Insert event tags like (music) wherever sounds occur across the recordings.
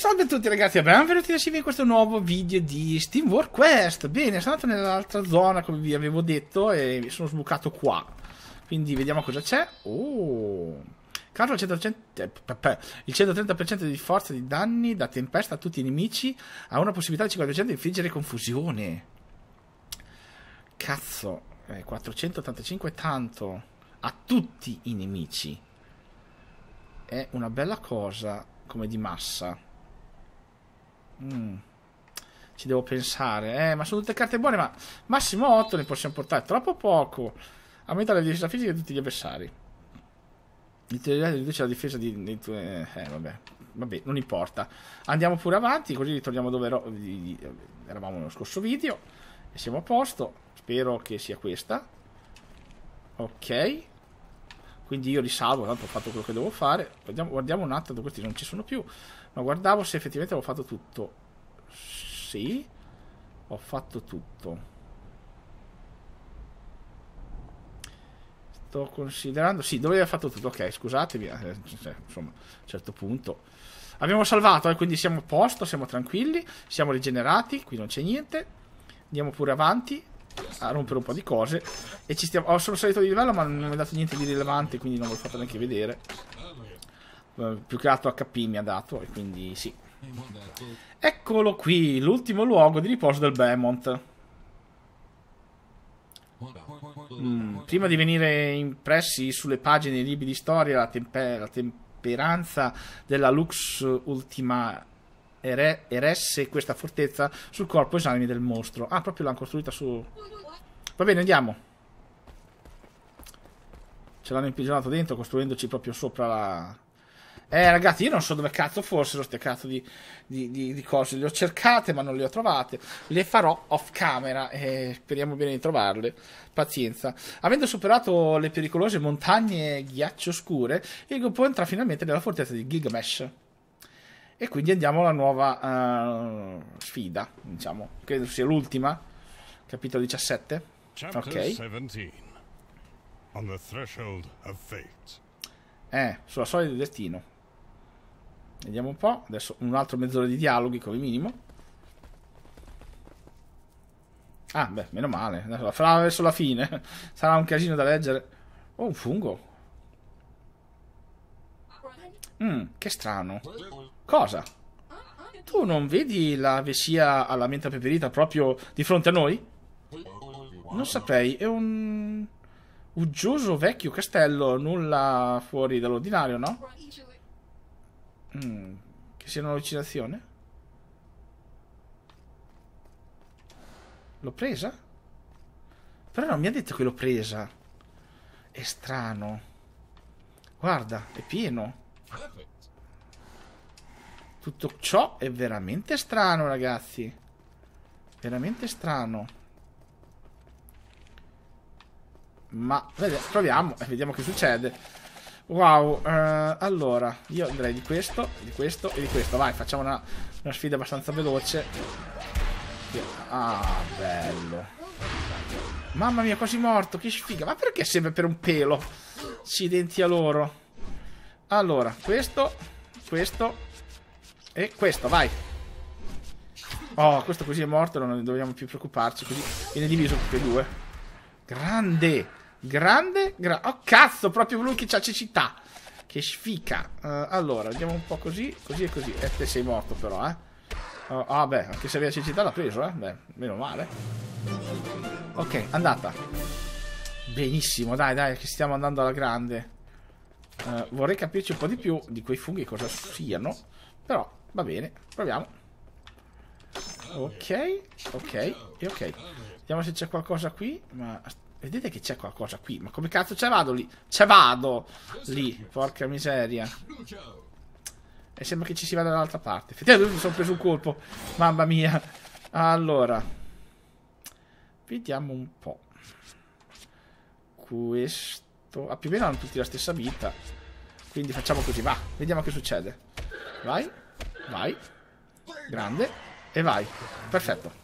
Salve a tutti ragazzi e benvenuti assieme in questo nuovo video di Steam War Quest Bene, sono andato nell'altra zona come vi avevo detto e sono sbucato qua Quindi vediamo cosa c'è Oh Carlo il 130% eh, di forza di danni da tempesta a tutti i nemici Ha una possibilità del 50% di infliggere confusione Cazzo eh, 485 è tanto A tutti i nemici È una bella cosa come di massa Mm. Ci devo pensare. Eh, ma sono tutte carte buone, ma massimo 8 ne possiamo portare. Troppo poco. Aumenta la difesa fisica di tutti gli avversari. L'interiorità riduce la difesa di, dei tuoi... Eh, eh, vabbè. Vabbè, non importa. Andiamo pure avanti, così ritorniamo dove ero... eravamo nello scorso video. E siamo a posto. Spero che sia questa. Ok. Quindi io risalvo, tanto ho fatto quello che devo fare. Guardiamo, guardiamo un attimo, questi non ci sono più ma guardavo se effettivamente avevo fatto tutto. Sì, ho fatto tutto. Sto considerando... Sì, dove aver fatto tutto? Ok, scusatemi. Eh, cioè, insomma, a un certo punto... Abbiamo salvato, eh, quindi siamo a posto, siamo tranquilli, siamo rigenerati, qui non c'è niente. Andiamo pure avanti a rompere un po' di cose. E ci stiamo... Oh, sono salito di livello, ma non mi ha dato niente di rilevante, quindi non ve l'ho fatto neanche vedere. Eh, più che altro HP mi ha dato e quindi sì. Eccolo qui, l'ultimo luogo di riposo del Behemoth. Mm, prima di venire impressi sulle pagine dei libri di storia la, tempe la temperanza della Lux Ultima ere eresse questa fortezza sul corpo esanime del mostro. Ah, proprio l'hanno costruita su... Va bene, andiamo ce l'hanno imprigionato dentro costruendoci proprio sopra la, eh, ragazzi, io non so dove cazzo fossero queste cazzo di, di, di, di, cose. Le ho cercate, ma non le ho trovate. Le farò off camera e speriamo bene di trovarle. Pazienza. Avendo superato le pericolose montagne ghiaccio scure, il gruppo entra finalmente nella fortezza di Gilgamesh. E quindi andiamo alla nuova uh, sfida, diciamo. Credo sia l'ultima, capitolo 17. Chapter ok. On the threshold of fate. Eh, sulla soglia del destino. Vediamo un po'. Adesso un altro mezz'ora di dialoghi come minimo. Ah, beh, meno male. La Farà verso la fine. (laughs) Sarà un casino da leggere. Oh, un fungo. Mmm, che strano. Cosa? Tu non vedi la vessia alla menta peperita proprio di fronte a noi? Non saprei, è un uggioso vecchio castello, nulla fuori dall'ordinario, no? Mm, che sia un'allucinazione? L'ho presa? Però non mi ha detto che l'ho presa. È strano. Guarda, è pieno. Tutto ciò è veramente strano, ragazzi. Veramente strano. Ma vediamo, proviamo e vediamo che succede. Wow, eh, allora, io andrei di questo, di questo e di questo. Vai, facciamo una, una sfida abbastanza veloce. Ah, bello. Mamma mia, quasi morto, che sfiga. Ma perché sempre per un pelo? Ci denti a loro. Allora, questo, questo e questo, vai. Oh, questo così è morto, non dobbiamo più preoccuparci, così viene diviso tutti e due. Grande! Grande, grande. Oh, cazzo, proprio lui che c'ha cecità. Che sfica. Uh, allora, andiamo un po' così, così e così. Eh, te sei morto però, eh. Oh, ah, beh, anche se aveva cecità l'ha preso, eh. Beh, meno male. Ok, andata. Benissimo, dai, dai, che stiamo andando alla grande. Uh, vorrei capirci un po' di più di quei funghi cosa siano. Però, va bene, proviamo. Ok, ok e ok. Vediamo se c'è qualcosa qui, ma Vedete che c'è qualcosa qui? Ma come cazzo ce vado lì? Ce vado lì, porca miseria. E sembra che ci si vada dall'altra parte. Effettivamente mi sono preso un colpo. Mamma mia. Allora. Vediamo un po'. Questo. Ah, più o meno hanno tutti la stessa vita. Quindi facciamo così, va. Vediamo che succede. Vai. Vai. Grande. E vai. Perfetto.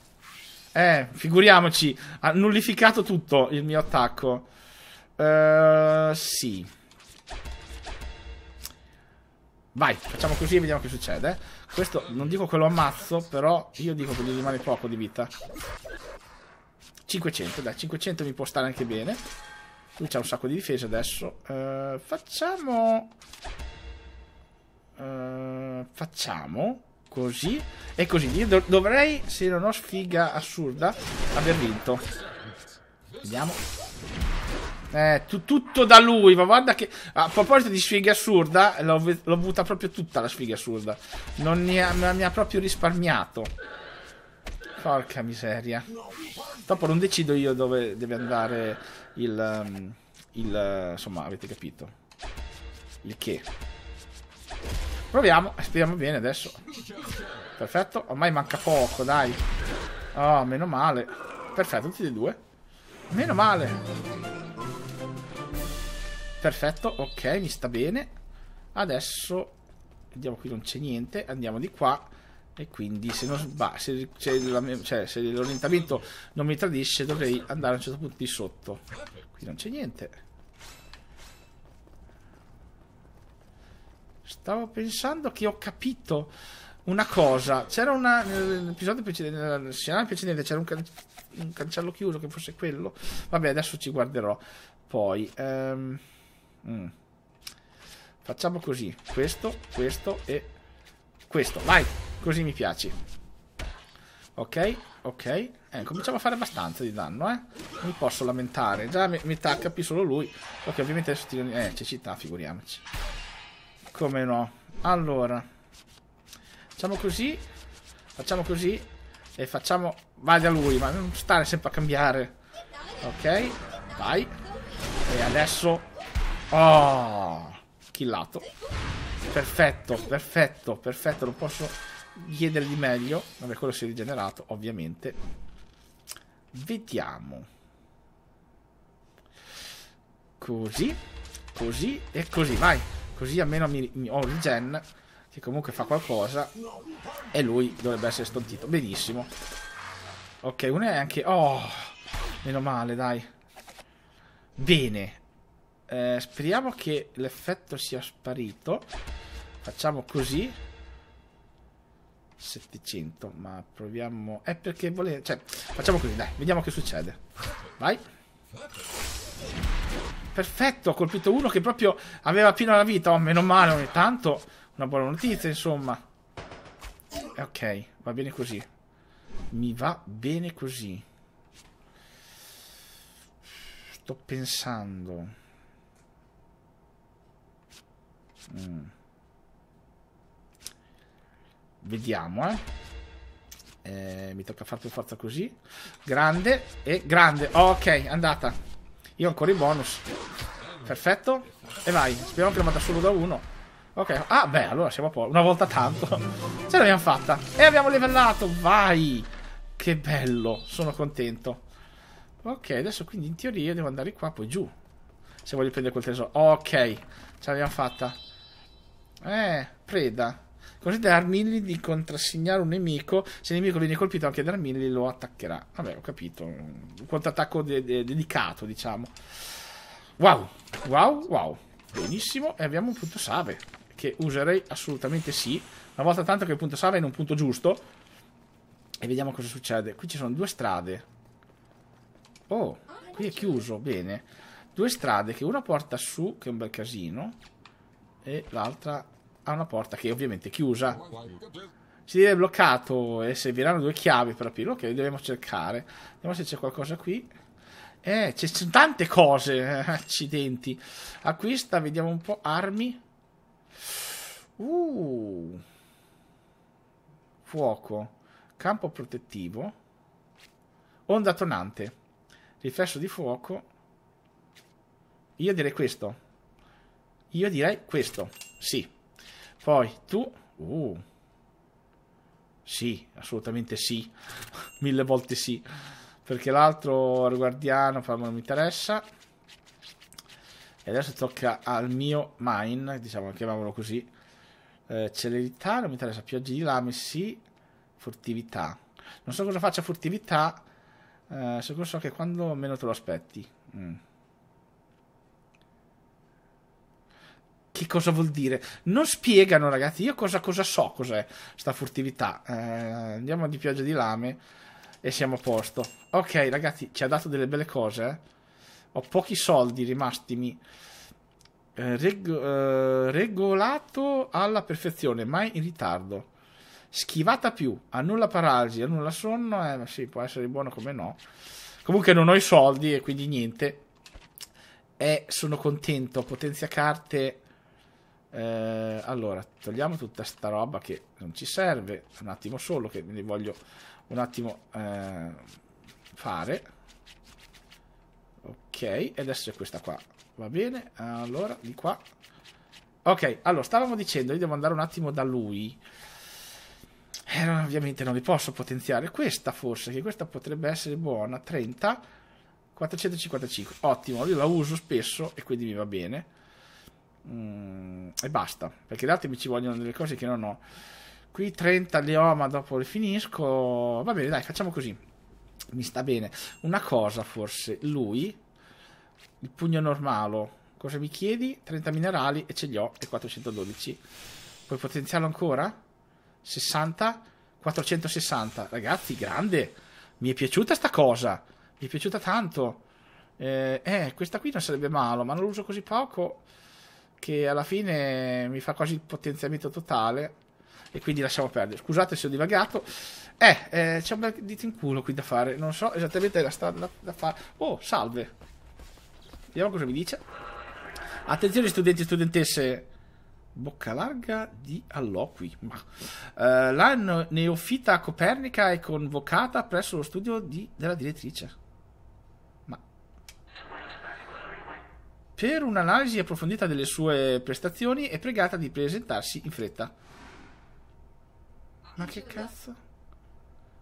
Eh, figuriamoci, ha nullificato tutto il mio attacco. Uh, sì. Vai, facciamo così e vediamo che succede. Questo, non dico che lo ammazzo, però io dico che gli rimane poco di vita. 500, dai, 500 mi può stare anche bene. Lui c'ha un sacco di difese adesso. Uh, facciamo... Uh, facciamo... Così e così. Io do dovrei, se non ho sfiga assurda, aver vinto. Vediamo. Eh, tu tutto da lui, ma guarda che... A proposito di sfiga assurda, l'ho avuta proprio tutta la sfiga assurda. Non mi ha, mi ha proprio risparmiato. Porca miseria. Dopo non decido io dove deve andare il... Um, il insomma, avete capito. Il che. Proviamo, speriamo bene adesso. Perfetto, ormai manca poco, dai. Oh, meno male. Perfetto, tutti e due. Meno male. Perfetto, ok, mi sta bene. Adesso, vediamo qui non c'è niente, andiamo di qua. E quindi se, non sba- se, cioè, se l'orientamento non mi tradisce dovrei andare a un certo punto di sotto. Qui non c'è niente. Stavo pensando che ho capito una cosa. C'era una. Nell'episodio precedente, nella scena precedente c'era un, can, un, cancello chiuso che fosse quello. Vabbè, adesso ci guarderò. Poi. Um, mm. Facciamo così. Questo, questo e questo. Vai! Così mi piaci. Ok, ok. Eh, cominciamo a fare abbastanza di danno, eh. Non posso lamentare. Già mi, mi HP solo lui. Ok, ovviamente adesso ti... Eh, cecità, figuriamoci. Come no. Allora... Facciamo così. Facciamo così. E facciamo... Vai da lui, ma non stare sempre a cambiare. Ok. Vai. E adesso... Oh! Killato. Perfetto, perfetto, perfetto. Non posso chiedere di meglio. Vabbè, quello si è rigenerato, ovviamente. Vediamo. Così. Così e così, vai. Così almeno mi, mi ho regen che comunque fa qualcosa e lui dovrebbe essere stontito. Benissimo. Ok, uno è anche... Oh, meno male, dai. Bene. Eh, speriamo che l'effetto sia sparito. Facciamo così. 700, ma proviamo... È perché volevo... Cioè, facciamo così, dai. Vediamo che succede. Vai. Perfetto, ho colpito uno che proprio aveva pieno la vita. Oh, meno male ogni tanto una buona notizia, insomma. Eh, ok, va bene così. Mi va bene così. Sto pensando. Mm. Vediamo, eh. eh. Mi tocca far più forza così. Grande e grande. Oh, ok, andata. Io ho ancora i bonus. Perfetto. E vai. Speriamo che lo vada solo da uno. Ok, ah beh, allora siamo a posto. Una volta tanto. Ce l'abbiamo fatta. E abbiamo livellato, vai! Che bello, sono contento. Ok, adesso quindi in teoria devo andare qua, poi giù. Se voglio prendere quel tesoro. Ok, ce l'abbiamo fatta. Eh, preda. Così da Armilli di contrassegnare un nemico. Se il nemico viene colpito anche da Armilli lo attaccherà. Vabbè, ho capito. Un contrattacco de de dedicato, diciamo. Wow, wow, wow. Benissimo, e abbiamo un punto save che userei assolutamente sì. Una volta tanto che il punto sale è in un punto giusto. E vediamo cosa succede. Qui ci sono due strade. Oh, qui è chiuso, bene. Due strade che una porta su, che è un bel casino, e l'altra ha una porta che è ovviamente chiusa. Si deve bloccato e serviranno due chiavi per aprirlo. Ok, dobbiamo cercare. Vediamo se c'è qualcosa qui. Eh, ci sono tante cose. Eh, (laughs) accidenti. Acquista, vediamo un po'. Armi. Uh. Fuoco. Campo protettivo. Onda tonante. Riflesso di fuoco. Io direi questo. Io direi questo. Sì. Poi tu... Uh. Sì, assolutamente sì. (laughs) Mille volte sì. Perché l'altro guardiano, non mi interessa. E adesso tocca al mio mine, diciamo, chiamiamolo così. Eh, celerità, non mi interessa, pioggia di lame, sì. Furtività. Non so cosa faccia furtività, eh, solo so che quando meno te lo aspetti. Mm. Che cosa vuol dire? Non spiegano, ragazzi. Io cosa, cosa so cos'è sta furtività. Eh, andiamo di pioggia di lame e siamo a posto. Ok, ragazzi, ci ha dato delle belle cose. Eh? ho pochi soldi rimastimi. Eh, reg- eh, regolato alla perfezione, mai in ritardo. Schivata più, annulla paralisi, annulla sonno, eh, sì, può essere buono come no. Comunque non ho i soldi e quindi niente. E sono contento, potenzia carte... Eh, allora, togliamo tutta sta roba che non ci serve, un attimo solo, che me li voglio un attimo eh, fare. Ok, adesso è questa qua. Va bene, allora di qua. Ok, allora stavamo dicendo, io devo andare un attimo da lui. Eh, ovviamente non li posso potenziare. Questa forse, che questa potrebbe essere buona. 30, 455. Ottimo, io la uso spesso e quindi mi va bene. Mm, e basta, perché le mi ci vogliono delle cose che non ho. Qui 30 le ho, ma dopo le finisco. Va bene, dai, facciamo così mi sta bene. Una cosa forse, lui, il pugno normale, cosa mi chiedi? 30 minerali e ce li ho, e 412. Puoi potenziarlo ancora? 60, 460. Ragazzi, grande! Mi è piaciuta sta cosa, mi è piaciuta tanto. Eh, eh questa qui non sarebbe male, ma non l'uso così poco che alla fine mi fa quasi il potenziamento totale. E quindi lasciamo perdere. Scusate se ho divagato. Eh, eh c'è un bel dito in culo qui da fare. Non so esattamente la strada da, da fare. Oh, salve. Vediamo cosa mi dice. Attenzione studenti e studentesse. Bocca larga di alloqui. Ma, eh, la neofita Copernica è convocata presso lo studio di, della direttrice. Ma per un'analisi approfondita delle sue prestazioni è pregata di presentarsi in fretta. Ma che cazzo?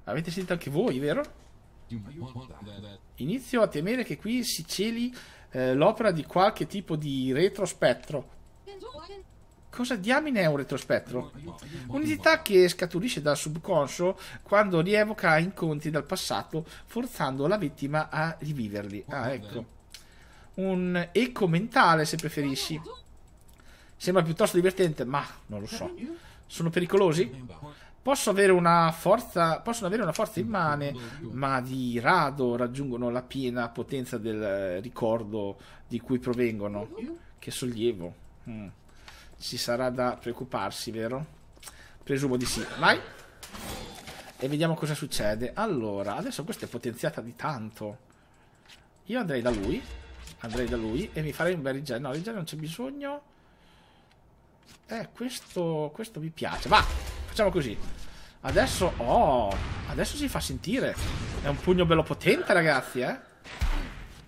Avete sentito anche voi, vero? Inizio a temere che qui si celi eh, l'opera di qualche tipo di retrospettro. Cosa diamine è un retrospettro? Un'entità che scaturisce dal subconscio quando rievoca incontri dal passato, forzando la vittima a riviverli. Ah, ecco. Un eco mentale, se preferisci. Sembra piuttosto divertente, ma non lo so. Sono pericolosi? Posso avere una forza, possono avere una forza immane, ma di rado raggiungono la piena potenza del eh, ricordo di cui provengono. Che sollievo. Mm. Ci sarà da preoccuparsi, vero? Presumo di sì. Vai. E vediamo cosa succede. Allora, adesso questa è potenziata di tanto. Io andrei da lui. Andrei da lui e mi farei un bel regen. No, regen non c'è bisogno. Eh, questo, questo mi piace. Va! Facciamo così. Adesso, oh, adesso si fa sentire. È un pugno bello potente, ragazzi, eh.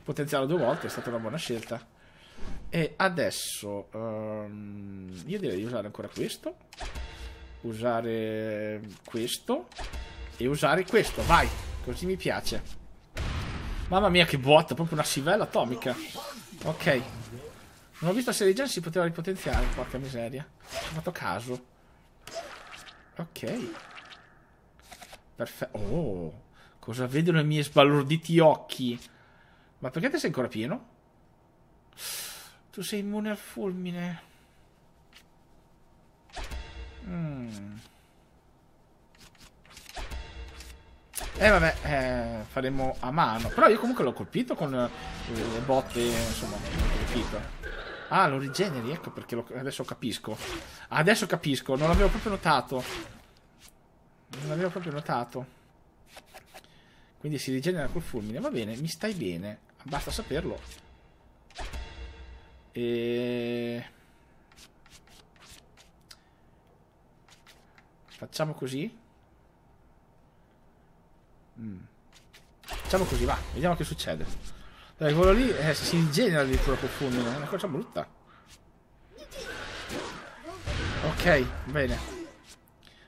Potenziarlo due volte è stata una buona scelta. E adesso, um, io direi di usare ancora questo. Usare questo. E usare questo, vai. Così mi piace. Mamma mia che botta, proprio una sivella atomica. Ok. Non ho visto se Regen si poteva ripotenziare, porca miseria. Ho fatto caso. Ok. Perfetto. Oh, cosa vedono i miei sbalorditi occhi? Ma perché te sei ancora pieno? Tu sei immune al fulmine. Mm. Eh vabbè, eh, faremo a mano. Però io comunque l'ho colpito con eh, le botte, insomma, l'ho colpito. Ah, lo rigeneri, ecco perché lo... adesso capisco. Adesso capisco, non l'avevo proprio notato. Non l'avevo proprio notato. Quindi si rigenera col fulmine. Va bene, mi stai bene. Basta saperlo. E... Facciamo così. Mm. Facciamo così, va. Vediamo che succede. Dai, quello lì eh, si ingenera addirittura col fulmine, è una cosa brutta. Ok, bene.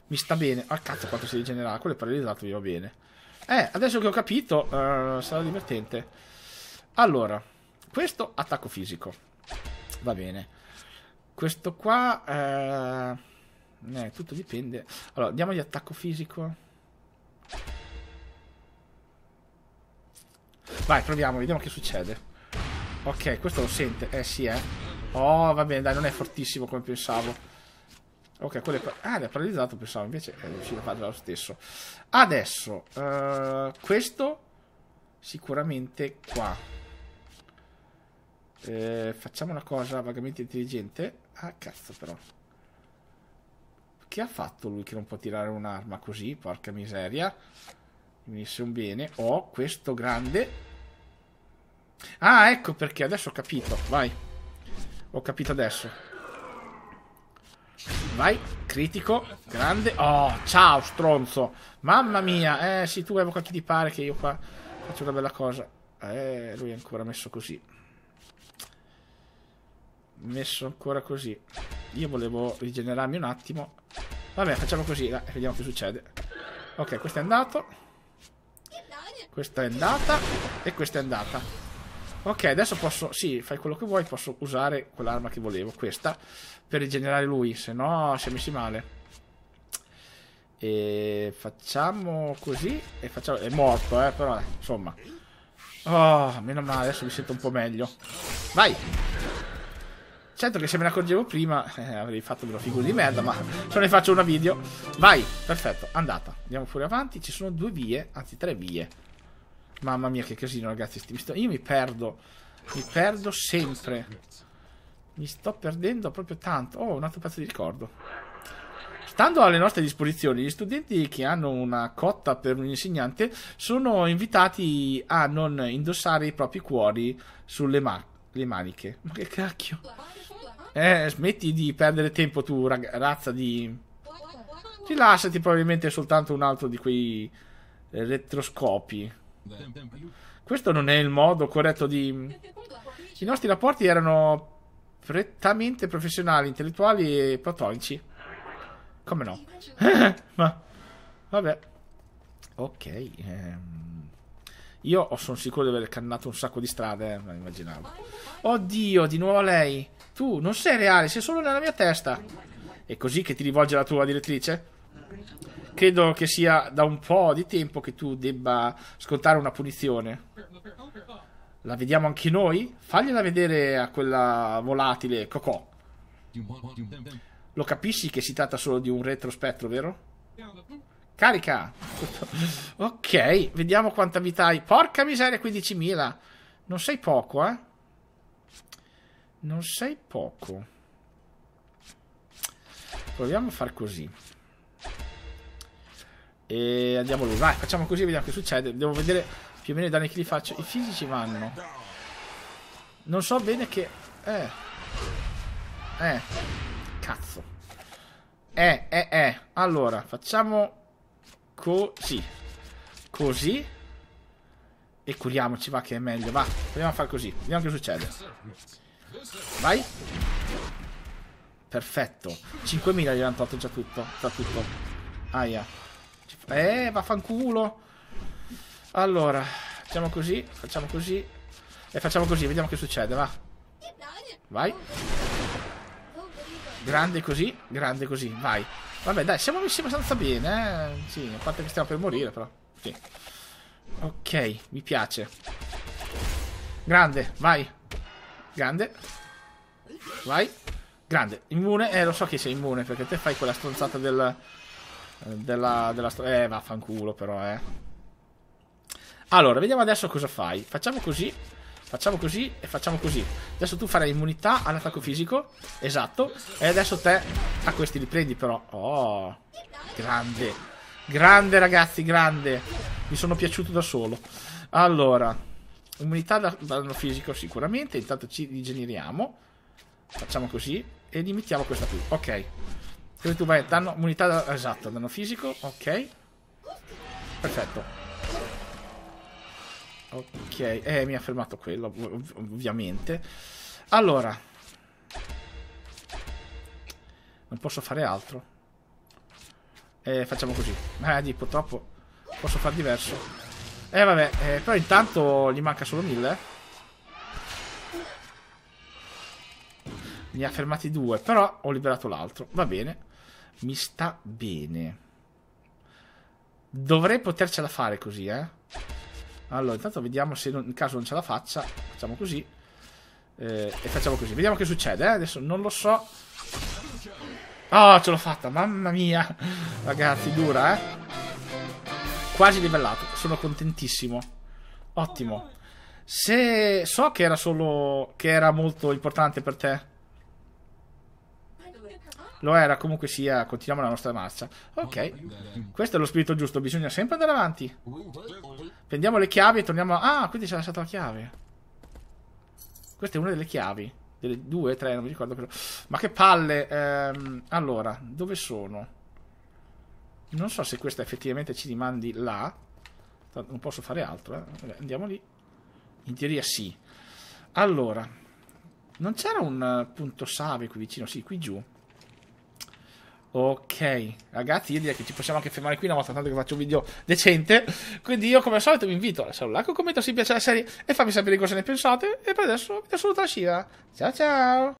Mi sta bene. Ah, cazzo, quanto si rigenererà. Quello è paralizzato, mi va bene. Eh, adesso che ho capito, uh, sarà divertente. Allora, questo attacco fisico. Va bene. Questo qua... Uh, eh, tutto dipende. Allora, diamogli attacco fisico. Vai, proviamo, vediamo che succede. Ok, questo lo sente. Eh, sì, eh. Oh, va bene, dai, non è fortissimo come pensavo. Ok, quello è... Ah, l'ha paralizzato, pensavo. Invece eh, è riuscito a fare lo stesso. Adesso, uh, questo sicuramente qua. Eh, facciamo una cosa vagamente intelligente. Ah, cazzo, però. Che ha fatto lui che non può tirare un'arma così? Porca miseria. Mi Venisse un bene. Oh, questo grande Ah, ecco perché, adesso ho capito, vai. Ho capito adesso. Vai, critico, grande. Oh, ciao, stronzo. Mamma mia, eh sì, tu evoca chi ti pare che io qua faccio una bella cosa. Eh, lui è ancora messo così. Messo ancora così. Io volevo rigenerarmi un attimo. Vabbè, facciamo così, dai, vediamo che succede. Ok, questo è andato. Questa è andata e questa è andata. Ok, adesso posso... Sì, fai quello che vuoi, posso usare quell'arma che volevo, questa, per rigenerare lui, se no si è messi male. E facciamo così e facciamo... È morto, eh, però, insomma. Oh, meno male, adesso mi sento un po' meglio. Vai! Certo che se me ne accorgevo prima eh, avrei fatto una figura di merda, ma se ne faccio una video. Vai, perfetto, andata. Andiamo fuori avanti, ci sono due vie, anzi tre vie. Mamma mia, che casino, ragazzi. Io mi perdo. Mi perdo sempre. Mi sto perdendo proprio tanto. Oh, un altro pezzo di ricordo. Stando alle nostre disposizioni, gli studenti che hanno una cotta per un insegnante sono invitati a non indossare i propri cuori sulle ma maniche. Ma che cacchio? Eh, smetti di perdere tempo tu, ragazza di... Rilassati, probabilmente soltanto un altro di quei retroscopi. Questo non è il modo corretto di... I nostri rapporti erano prettamente professionali, intellettuali e platonici. Come no? (laughs) Ma... Vabbè. Ok. Ehm... Io sono sicuro di aver cannato un sacco di strade, eh, immaginavo. Oddio, di nuovo lei. Tu non sei reale, sei solo nella mia testa. È così che ti rivolge la tua direttrice? credo che sia da un po' di tempo che tu debba scontare una punizione. La vediamo anche noi? Fagliela vedere a quella volatile Cocò. Lo capisci che si tratta solo di un retrospettro, vero? Carica! (laughs) ok, vediamo quanta vita hai. Porca miseria, 15.000. Non sei poco, eh? Non sei poco. Proviamo a far così. E andiamo lui. Vai, facciamo così, vediamo che succede. Devo vedere più o meno i danni che gli faccio. I fisici vanno. Non so bene che... Eh. Eh. Cazzo. Eh, eh, eh. Allora, facciamo così. Così. E curiamoci, va che è meglio. Va, proviamo a fare così. Vediamo che succede. Vai. Perfetto. 5.000 gli hanno tolto già tutto. Già tutto. Aia. Eh, vaffanculo. Allora, facciamo così, facciamo così. E facciamo così, vediamo che succede, va. Vai. Grande così, grande così, vai. Vabbè, dai, siamo messi abbastanza bene, eh? Sì, a parte che stiamo per morire, però. Sì. Ok, mi piace. Grande, vai. Grande. Vai. Grande. Immune. Eh, lo so che sei immune, perché te fai quella stronzata del... Della, della storia. Eh, vaffanculo, però, eh. Allora, vediamo adesso cosa fai. Facciamo così. Facciamo così e facciamo così. Adesso tu farai immunità all'attacco fisico. Esatto. E adesso te a questi li prendi, però. Oh, grande. Grande, ragazzi, grande. Mi sono piaciuto da solo. Allora, immunità da danno fisico sicuramente. Intanto ci rigeneriamo. Facciamo così. E limitiamo questa qui. Ok. Così tu vai, danno unità, esatto, danno fisico, ok. Perfetto. Ok, eh, mi ha fermato quello, ov ovviamente. Allora. Non posso fare altro. Eh, facciamo così. Eh, di purtroppo posso far diverso. Eh, vabbè, eh, però intanto gli manca solo mille. Ne ha fermati due, però ho liberato l'altro. Va bene. Mi sta bene. Dovrei potercela fare così, eh. Allora, intanto vediamo se in caso non ce la faccia. Facciamo così. Eh, e facciamo così. Vediamo che succede, eh. Adesso non lo so. Oh, ce l'ho fatta. Mamma mia. Ragazzi, dura, eh. Quasi livellato. Sono contentissimo. Ottimo. Se so che era solo... che era molto importante per te. Lo era, comunque sia, continuiamo la nostra marcia. Ok, questo è lo spirito giusto, bisogna sempre andare avanti. Prendiamo le chiavi e torniamo... A... Ah, quindi c'è lasciata la chiave. Questa è una delle chiavi. Delle due, tre, non mi ricordo però. Ma che palle! Ehm, allora, dove sono? Non so se questa effettivamente ci rimandi là. Non posso fare altro, eh. Vabbè, andiamo lì. In teoria sì. Allora, non c'era un eh, punto save qui vicino? Sì, qui giù. Ok, ragazzi, io direi che ci possiamo anche fermare qui una volta tanto che faccio un video decente. Quindi io, come al solito, vi invito a lasciare un like, un commento se vi piace la serie e fammi sapere cosa ne pensate. E per adesso vi saluto la Shira. Ciao ciao!